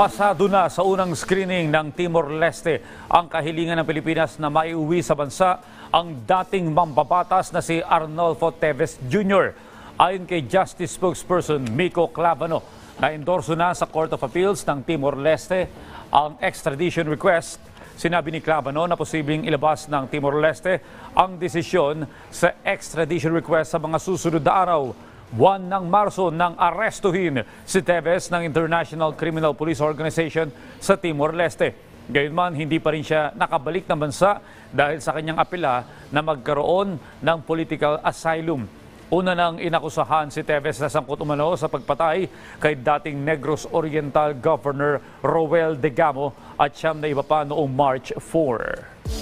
Pasado na sa unang screening ng Timor-Leste ang kahilingan ng Pilipinas na maiuwi sa bansa ang dating mambabatas na si Arnolfo Teves Jr. Ayon kay Justice Spokesperson Miko Clavano, na-endorso na sa Court of Appeals ng Timor-Leste ang extradition request. Sinabi ni Clavano na posibleng ilabas ng Timor-Leste ang desisyon sa extradition request sa mga susunod na araw buwan ng Marso nang arestuhin si Tevez ng International Criminal Police Organization sa Timor-Leste. Gayunman, hindi pa rin siya nakabalik ng bansa dahil sa kanyang apela na magkaroon ng political asylum. Una nang inakusahan si Tevez na sangkot umano sa pagpatay kay dating Negros Oriental Governor Roel De Gamo at siyam na iba pa noong March 4.